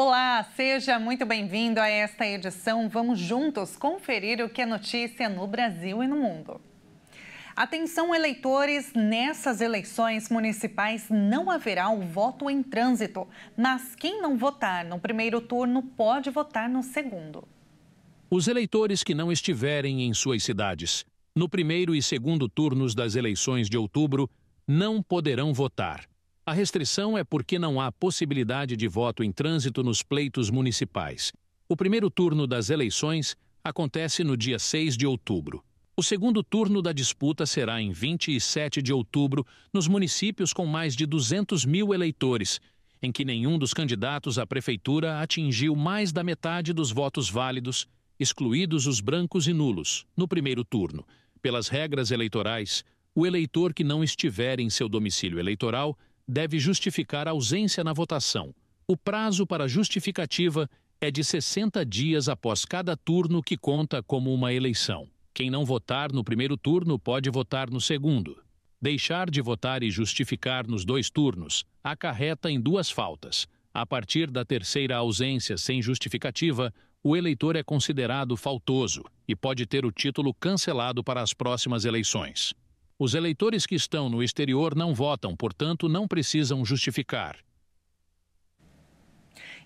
Olá, seja muito bem-vindo a esta edição. Vamos juntos conferir o que é notícia no Brasil e no mundo. Atenção, eleitores, nessas eleições municipais não haverá o voto em trânsito, mas quem não votar no primeiro turno pode votar no segundo. Os eleitores que não estiverem em suas cidades no primeiro e segundo turnos das eleições de outubro não poderão votar. A restrição é porque não há possibilidade de voto em trânsito nos pleitos municipais. O primeiro turno das eleições acontece no dia 6 de outubro. O segundo turno da disputa será em 27 de outubro, nos municípios com mais de 200 mil eleitores, em que nenhum dos candidatos à prefeitura atingiu mais da metade dos votos válidos, excluídos os brancos e nulos, no primeiro turno. Pelas regras eleitorais, o eleitor que não estiver em seu domicílio eleitoral deve justificar a ausência na votação. O prazo para justificativa é de 60 dias após cada turno que conta como uma eleição. Quem não votar no primeiro turno pode votar no segundo. Deixar de votar e justificar nos dois turnos acarreta em duas faltas. A partir da terceira ausência sem justificativa, o eleitor é considerado faltoso e pode ter o título cancelado para as próximas eleições. Os eleitores que estão no exterior não votam, portanto, não precisam justificar.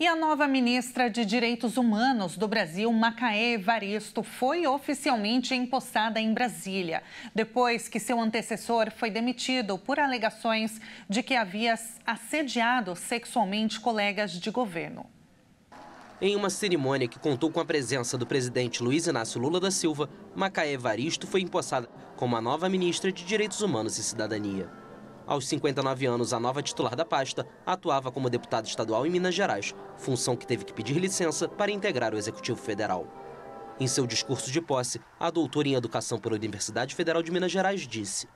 E a nova ministra de Direitos Humanos do Brasil, Macaé Evaristo, foi oficialmente empossada em Brasília, depois que seu antecessor foi demitido por alegações de que havia assediado sexualmente colegas de governo. Em uma cerimônia que contou com a presença do presidente Luiz Inácio Lula da Silva, Macaé Evaristo foi empossada como a nova ministra de Direitos Humanos e Cidadania. Aos 59 anos, a nova titular da pasta atuava como deputada estadual em Minas Gerais, função que teve que pedir licença para integrar o Executivo Federal. Em seu discurso de posse, a doutora em Educação pela Universidade Federal de Minas Gerais disse: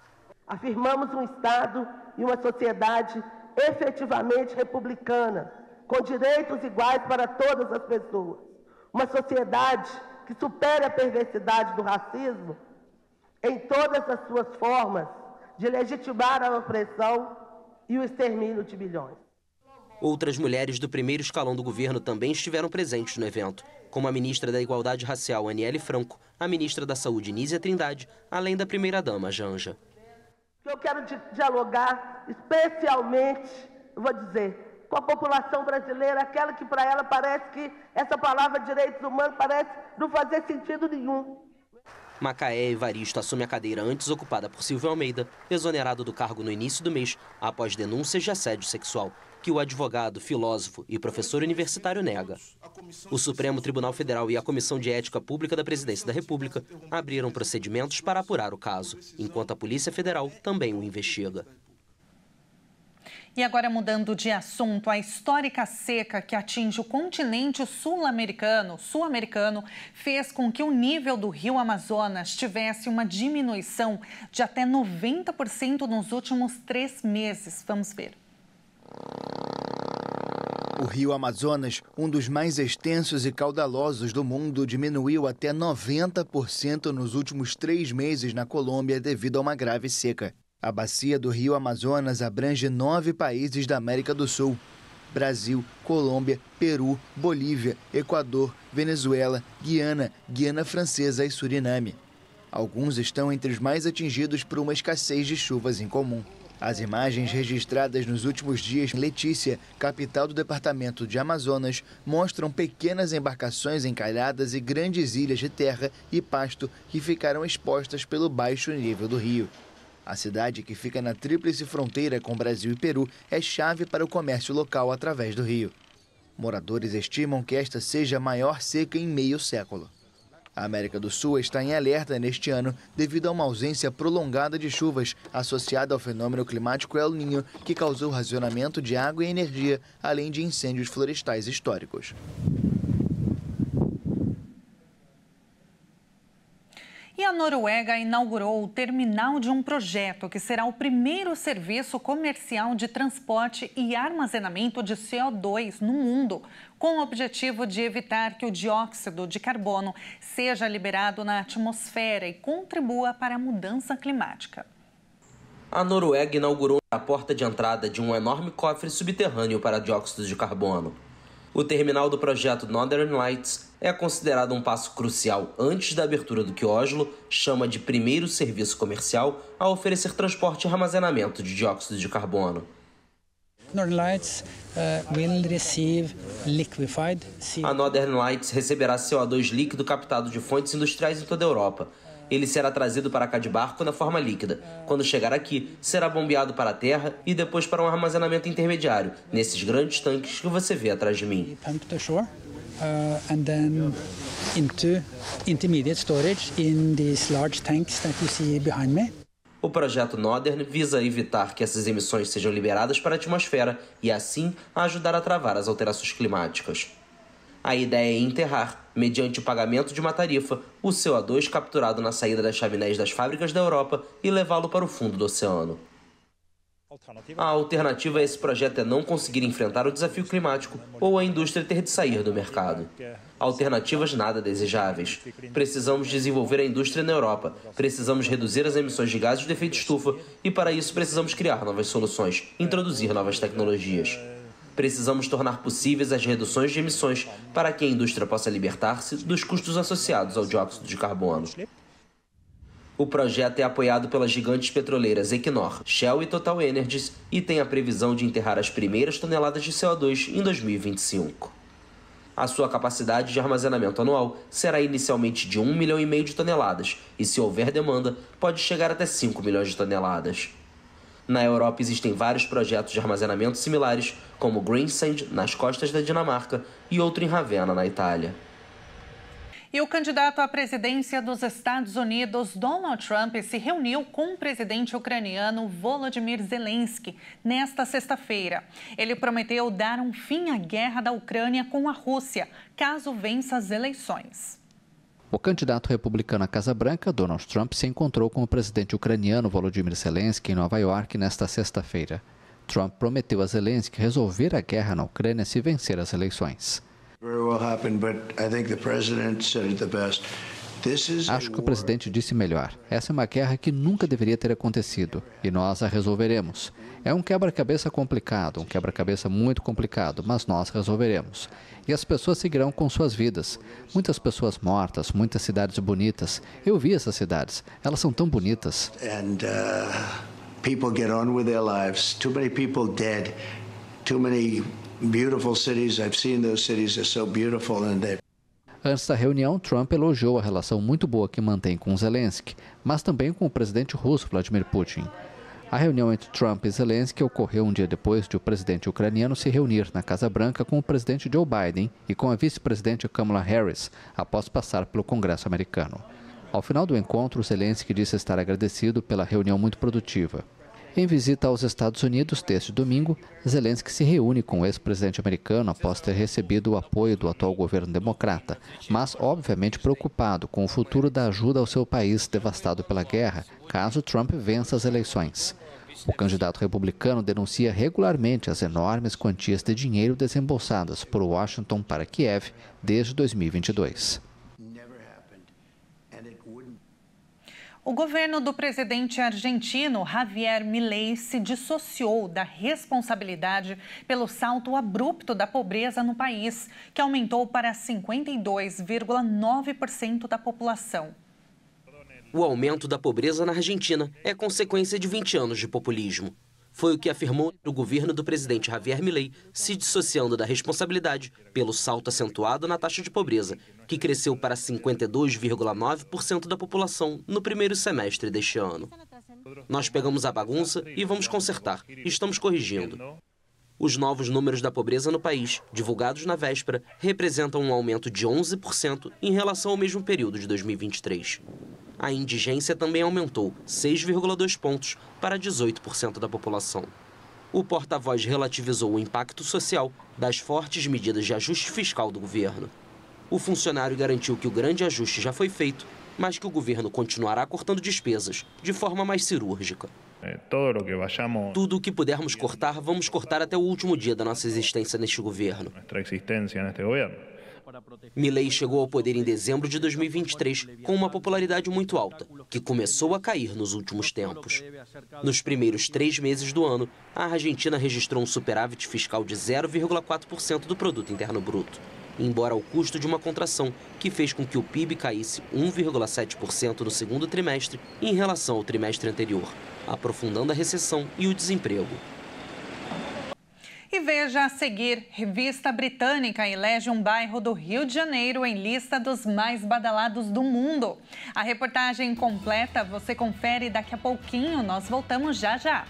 Afirmamos um Estado e uma sociedade efetivamente republicana com direitos iguais para todas as pessoas. Uma sociedade que supere a perversidade do racismo em todas as suas formas de legitimar a opressão e o extermínio de milhões. Outras mulheres do primeiro escalão do governo também estiveram presentes no evento, como a ministra da Igualdade Racial, Aniele Franco, a ministra da Saúde, Nízia Trindade, além da primeira-dama, Janja. Eu quero dialogar especialmente, vou dizer, com a população brasileira, aquela que para ela parece que essa palavra direitos humanos parece não fazer sentido nenhum. Macaé Evaristo assume a cadeira antes ocupada por Silvio Almeida, exonerado do cargo no início do mês, após denúncias de assédio sexual, que o advogado, filósofo e professor universitário nega. O Supremo Tribunal Federal e a Comissão de Ética Pública da Presidência da República abriram procedimentos para apurar o caso, enquanto a Polícia Federal também o investiga. E agora, mudando de assunto, a histórica seca que atinge o continente sul-americano sul fez com que o nível do rio Amazonas tivesse uma diminuição de até 90% nos últimos três meses. Vamos ver. O rio Amazonas, um dos mais extensos e caudalosos do mundo, diminuiu até 90% nos últimos três meses na Colômbia devido a uma grave seca. A bacia do rio Amazonas abrange nove países da América do Sul: Brasil, Colômbia, Peru, Bolívia, Equador, Venezuela, Guiana, Guiana Francesa e Suriname. Alguns estão entre os mais atingidos por uma escassez de chuvas em comum. As imagens registradas nos últimos dias em Letícia, capital do departamento de Amazonas, mostram pequenas embarcações encalhadas e grandes ilhas de terra e pasto que ficaram expostas pelo baixo nível do rio. A cidade, que fica na tríplice fronteira com Brasil e Peru, é chave para o comércio local através do rio. Moradores estimam que esta seja a maior seca em meio século. A América do Sul está em alerta neste ano devido a uma ausência prolongada de chuvas associada ao fenômeno climático El Ninho, que causou racionamento de água e energia, além de incêndios florestais históricos. E a Noruega inaugurou o terminal de um projeto que será o primeiro serviço comercial de transporte e armazenamento de CO2 no mundo, com o objetivo de evitar que o dióxido de carbono seja liberado na atmosfera e contribua para a mudança climática. A Noruega inaugurou a porta de entrada de um enorme cofre subterrâneo para dióxido de carbono. O terminal do projeto Northern Lights é considerado um passo crucial antes da abertura do que Oslo chama de primeiro serviço comercial a oferecer transporte e armazenamento de dióxido de carbono. Eh, a Northern Lights receberá CO2 líquido captado de fontes industriais em toda a Europa. Ele será trazido para cá de barco na forma líquida. Quando chegar aqui, será bombeado para a terra e depois para um armazenamento intermediário, nesses grandes tanques que você vê atrás de mim uh, and then into intermediate storage in these large tanks that you see behind me. O projeto Northern visa evitar que essas emissões sejam liberadas para a atmosfera e, assim, ajudar a travar as alterações climáticas. A ideia é enterrar, mediante o pagamento de uma tarifa, o CO2 capturado na saída das chaminés das fábricas da Europa e levá-lo para o fundo do oceano. A alternativa a esse projeto é não conseguir enfrentar o desafio climático ou a indústria ter de sair do mercado. Alternativas nada desejáveis. Precisamos desenvolver a indústria na Europa, precisamos reduzir as emissões de gases de efeito estufa e, para isso, precisamos criar novas soluções, introduzir novas tecnologias. Precisamos tornar possíveis as reduções de emissões para que a indústria possa libertar-se dos custos associados ao dióxido de carbono. O projeto é apoiado pelas gigantes petroleiras Equinor, Shell e Total Energies e tem a previsão de enterrar as primeiras toneladas de CO2 em 2025. A sua capacidade de armazenamento anual será inicialmente de 1 milhão e meio de toneladas e, se houver demanda, pode chegar até 5 milhões de toneladas. Na Europa existem vários projetos de armazenamento similares, como Greensand nas costas da Dinamarca e outro em Ravenna, na Itália. E o candidato à presidência dos Estados Unidos, Donald Trump, se reuniu com o presidente ucraniano Volodymyr Zelensky nesta sexta-feira. Ele prometeu dar um fim à guerra da Ucrânia com a Rússia, caso vença as eleições. O candidato republicano à Casa Branca, Donald Trump, se encontrou com o presidente ucraniano Volodymyr Zelensky em Nova York nesta sexta-feira. Trump prometeu a Zelensky resolver a guerra na Ucrânia se vencer as eleições. Acho que o presidente disse melhor. Essa é uma guerra que nunca deveria ter acontecido e nós a resolveremos. É um quebra-cabeça complicado, um quebra-cabeça muito complicado, mas nós resolveremos. E as pessoas seguirão com suas vidas. Muitas pessoas mortas, muitas cidades bonitas. Eu vi essas cidades, elas são tão bonitas. And uh, people get on with their lives. Too many people dead. Too many beautiful cities. I've seen those cities. so beautiful and they Antes da reunião, Trump elogiou a relação muito boa que mantém com Zelensky, mas também com o presidente russo Vladimir Putin. A reunião entre Trump e Zelensky ocorreu um dia depois de o presidente ucraniano se reunir na Casa Branca com o presidente Joe Biden e com a vice-presidente Kamala Harris, após passar pelo Congresso americano. Ao final do encontro, Zelensky disse estar agradecido pela reunião muito produtiva. Em visita aos Estados Unidos, deste domingo, Zelensky se reúne com o ex-presidente americano após ter recebido o apoio do atual governo democrata, mas obviamente preocupado com o futuro da ajuda ao seu país devastado pela guerra, caso Trump vença as eleições. O candidato republicano denuncia regularmente as enormes quantias de dinheiro desembolsadas por Washington para Kiev desde 2022. O governo do presidente argentino Javier Milei se dissociou da responsabilidade pelo salto abrupto da pobreza no país, que aumentou para 52,9% da população. O aumento da pobreza na Argentina é consequência de 20 anos de populismo. Foi o que afirmou o governo do presidente Javier Milei, se dissociando da responsabilidade pelo salto acentuado na taxa de pobreza, que cresceu para 52,9% da população no primeiro semestre deste ano. Nós pegamos a bagunça e vamos consertar. Estamos corrigindo. Os novos números da pobreza no país, divulgados na véspera, representam um aumento de 11% em relação ao mesmo período de 2023. A indigência também aumentou 6,2 pontos para 18% da população. O porta-voz relativizou o impacto social das fortes medidas de ajuste fiscal do governo. O funcionário garantiu que o grande ajuste já foi feito, mas que o governo continuará cortando despesas de forma mais cirúrgica. É Tudo o que pudermos cortar, vamos cortar até o último dia da nossa existência neste governo. Milley chegou ao poder em dezembro de 2023 com uma popularidade muito alta, que começou a cair nos últimos tempos. É nos primeiros três meses do ano, a Argentina registrou um superávit fiscal de 0,4% do produto interno bruto, embora ao custo de uma contração que fez com que o PIB caísse 1,7% no segundo trimestre em relação ao trimestre anterior, aprofundando a recessão e o desemprego. E veja a seguir, revista britânica elege um bairro do Rio de Janeiro em lista dos mais badalados do mundo. A reportagem completa você confere daqui a pouquinho, nós voltamos já já.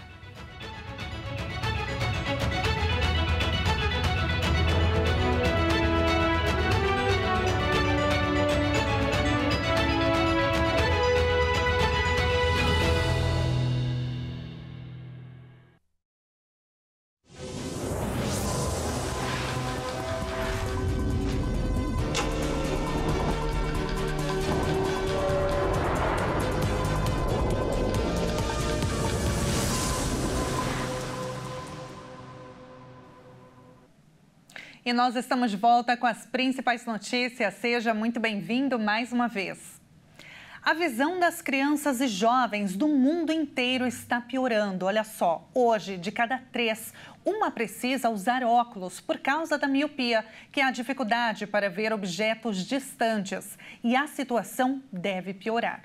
E nós estamos de volta com as principais notícias. Seja muito bem-vindo mais uma vez. A visão das crianças e jovens do mundo inteiro está piorando. Olha só, hoje, de cada três, uma precisa usar óculos por causa da miopia, que é a dificuldade para ver objetos distantes. E a situação deve piorar.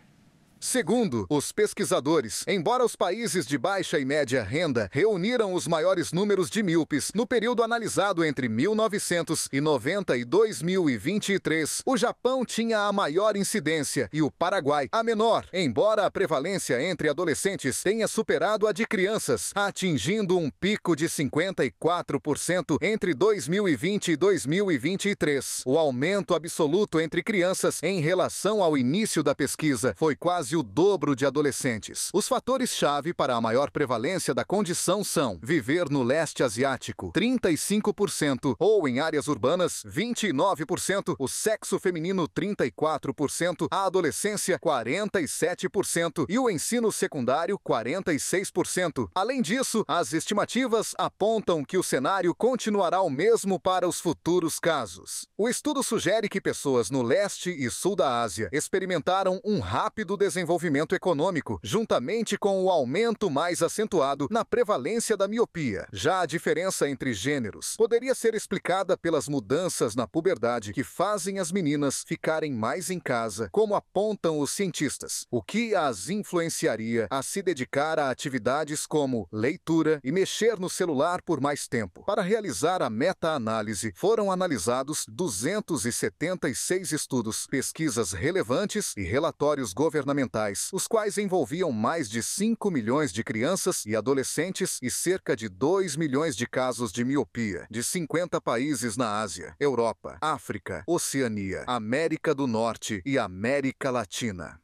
Segundo os pesquisadores, embora os países de baixa e média renda reuniram os maiores números de míopes no período analisado entre 1990 e 2023, o Japão tinha a maior incidência e o Paraguai a menor, embora a prevalência entre adolescentes tenha superado a de crianças, atingindo um pico de 54% entre 2020 e 2023. O aumento absoluto entre crianças em relação ao início da pesquisa foi quase e o dobro de adolescentes. Os fatores-chave para a maior prevalência da condição são viver no leste asiático, 35%, ou em áreas urbanas, 29%, o sexo feminino, 34%, a adolescência, 47%, e o ensino secundário, 46%. Além disso, as estimativas apontam que o cenário continuará o mesmo para os futuros casos. O estudo sugere que pessoas no leste e sul da Ásia experimentaram um rápido desenvolvimento desenvolvimento econômico, juntamente com o aumento mais acentuado na prevalência da miopia. Já a diferença entre gêneros poderia ser explicada pelas mudanças na puberdade que fazem as meninas ficarem mais em casa, como apontam os cientistas, o que as influenciaria a se dedicar a atividades como leitura e mexer no celular por mais tempo. Para realizar a meta-análise, foram analisados 276 estudos, pesquisas relevantes e relatórios governamentais os quais envolviam mais de 5 milhões de crianças e adolescentes e cerca de 2 milhões de casos de miopia, de 50 países na Ásia, Europa, África, Oceania, América do Norte e América Latina.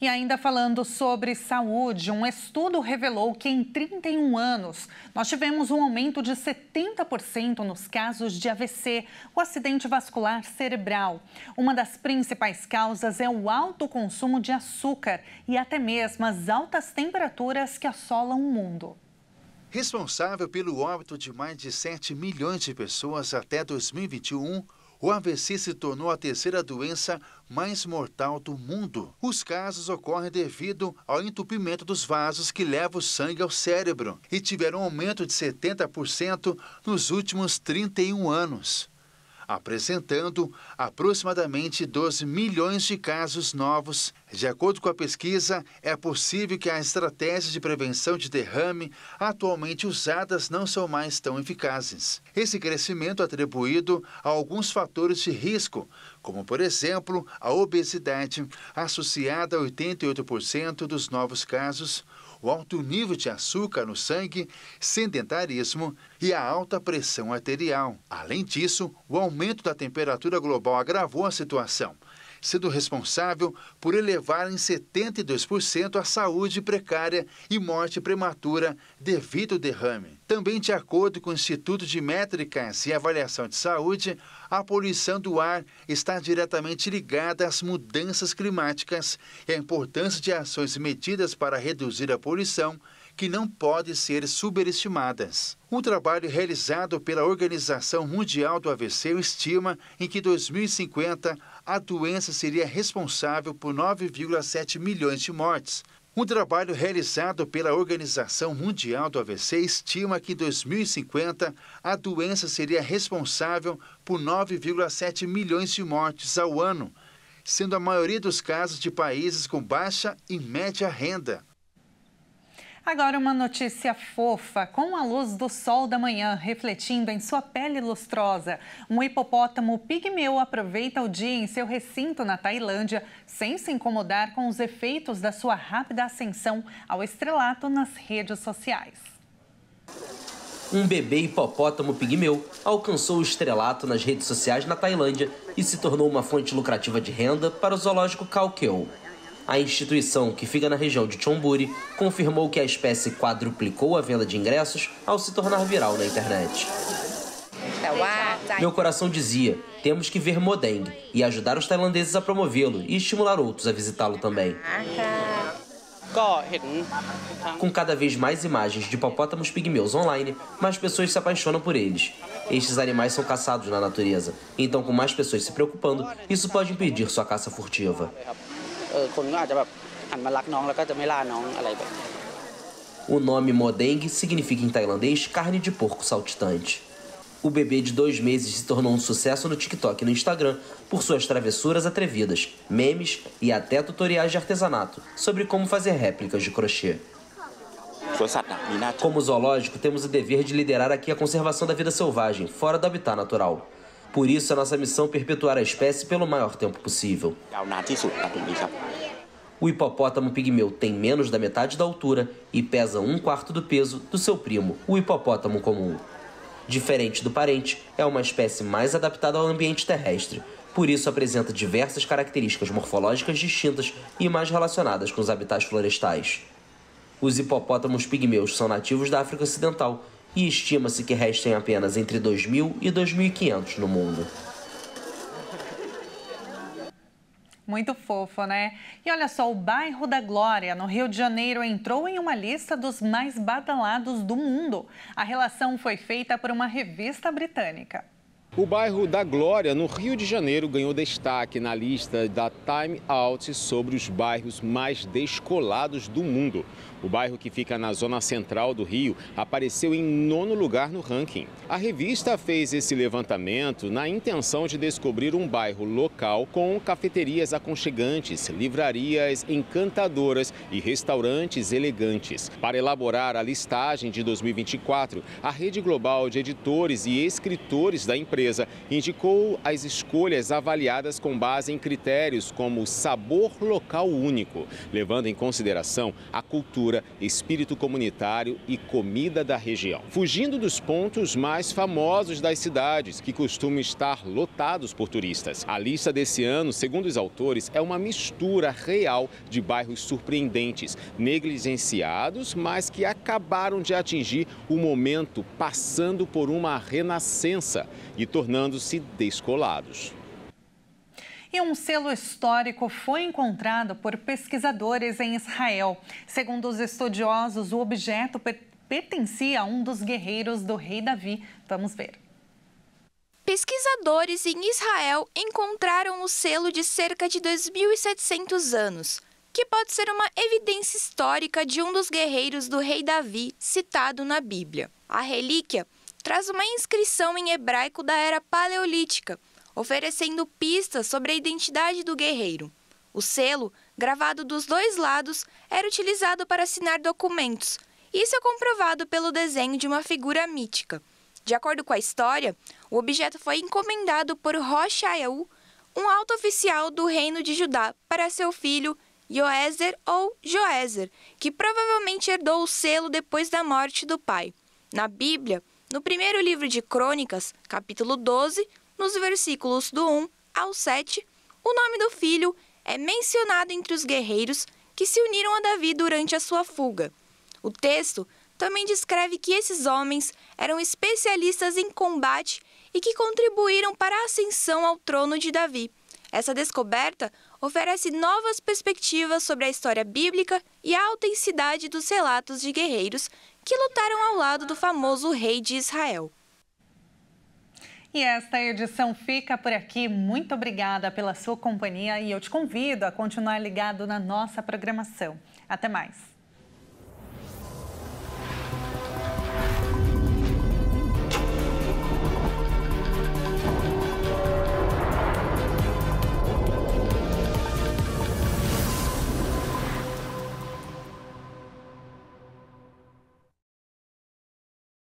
E ainda falando sobre saúde, um estudo revelou que em 31 anos nós tivemos um aumento de 70% nos casos de AVC, o acidente vascular cerebral. Uma das principais causas é o alto consumo de açúcar e até mesmo as altas temperaturas que assolam o mundo. Responsável pelo óbito de mais de 7 milhões de pessoas até 2021, o AVC se tornou a terceira doença mais mortal do mundo. Os casos ocorrem devido ao entupimento dos vasos que levam o sangue ao cérebro e tiveram um aumento de 70% nos últimos 31 anos apresentando aproximadamente 12 milhões de casos novos. De acordo com a pesquisa, é possível que as estratégias de prevenção de derrame atualmente usadas não são mais tão eficazes. Esse crescimento é atribuído a alguns fatores de risco, como, por exemplo, a obesidade, associada a 88% dos novos casos, o alto nível de açúcar no sangue, sedentarismo e a alta pressão arterial. Além disso, o aumento da temperatura global agravou a situação sendo responsável por elevar em 72% a saúde precária e morte prematura devido ao derrame. Também, de acordo com o Instituto de Métricas e Avaliação de Saúde, a poluição do ar está diretamente ligada às mudanças climáticas e a importância de ações e medidas para reduzir a poluição que não podem ser superestimadas. Um trabalho realizado pela Organização Mundial do AVC estima em que 2050 a doença seria responsável por 9,7 milhões de mortes. Um trabalho realizado pela Organização Mundial do AVC estima que em 2050 a doença seria responsável por 9,7 milhões de mortes ao ano, sendo a maioria dos casos de países com baixa e média renda. Agora uma notícia fofa, com a luz do sol da manhã refletindo em sua pele lustrosa. Um hipopótamo pigmeu aproveita o dia em seu recinto na Tailândia, sem se incomodar com os efeitos da sua rápida ascensão ao estrelato nas redes sociais. Um bebê hipopótamo pigmeu alcançou o estrelato nas redes sociais na Tailândia e se tornou uma fonte lucrativa de renda para o zoológico Khao Keo. A instituição, que fica na região de Chonburi, confirmou que a espécie quadruplicou a venda de ingressos ao se tornar viral na internet. Meu coração dizia: temos que ver Modeng e ajudar os tailandeses a promovê-lo e estimular outros a visitá-lo também. Com cada vez mais imagens de hipopótamos pigmeus online, mais pessoas se apaixonam por eles. Estes animais são caçados na natureza, então, com mais pessoas se preocupando, isso pode impedir sua caça furtiva. O nome Modeng significa em tailandês carne de porco saltitante. O bebê de dois meses se tornou um sucesso no TikTok e no Instagram por suas travessuras atrevidas, memes e até tutoriais de artesanato sobre como fazer réplicas de crochê. Como zoológico, temos o dever de liderar aqui a conservação da vida selvagem, fora do habitat natural. Por isso, a nossa missão é perpetuar a espécie pelo maior tempo possível. O hipopótamo pigmeu tem menos da metade da altura e pesa um quarto do peso do seu primo, o hipopótamo comum. Diferente do parente, é uma espécie mais adaptada ao ambiente terrestre, por isso apresenta diversas características morfológicas distintas e mais relacionadas com os habitats florestais. Os hipopótamos pigmeus são nativos da África Ocidental e estima-se que restem apenas entre 2.000 e 2.500 no mundo. Muito fofo, né? E olha só, o bairro da Glória, no Rio de Janeiro, entrou em uma lista dos mais badalados do mundo. A relação foi feita por uma revista britânica. O bairro da Glória, no Rio de Janeiro, ganhou destaque na lista da Time Out sobre os bairros mais descolados do mundo. O bairro que fica na zona central do Rio apareceu em nono lugar no ranking. A revista fez esse levantamento na intenção de descobrir um bairro local com cafeterias aconchegantes, livrarias encantadoras e restaurantes elegantes. Para elaborar a listagem de 2024, a Rede Global de Editores e Escritores da empresa empresa. Indicou as escolhas avaliadas com base em critérios como sabor local único, levando em consideração a cultura, espírito comunitário e comida da região. Fugindo dos pontos mais famosos das cidades, que costumam estar lotados por turistas. A lista desse ano, segundo os autores, é uma mistura real de bairros surpreendentes, negligenciados, mas que acabaram de atingir o momento passando por uma renascença. E tornando-se descolados. E um selo histórico foi encontrado por pesquisadores em Israel. Segundo os estudiosos, o objeto pertencia a um dos guerreiros do rei Davi. Vamos ver. Pesquisadores em Israel encontraram o selo de cerca de 2.700 anos, que pode ser uma evidência histórica de um dos guerreiros do rei Davi citado na Bíblia. A relíquia traz uma inscrição em hebraico da era paleolítica, oferecendo pistas sobre a identidade do guerreiro. O selo, gravado dos dois lados, era utilizado para assinar documentos. Isso é comprovado pelo desenho de uma figura mítica. De acordo com a história, o objeto foi encomendado por Rochael, um alto oficial do reino de Judá, para seu filho Joézer ou Joézer, que provavelmente herdou o selo depois da morte do pai. Na Bíblia, no primeiro livro de Crônicas, capítulo 12, nos versículos do 1 ao 7, o nome do filho é mencionado entre os guerreiros que se uniram a Davi durante a sua fuga. O texto também descreve que esses homens eram especialistas em combate e que contribuíram para a ascensão ao trono de Davi. Essa descoberta oferece novas perspectivas sobre a história bíblica e a autenticidade dos relatos de guerreiros que lutaram ao lado do famoso rei de Israel. E esta edição fica por aqui. Muito obrigada pela sua companhia e eu te convido a continuar ligado na nossa programação. Até mais!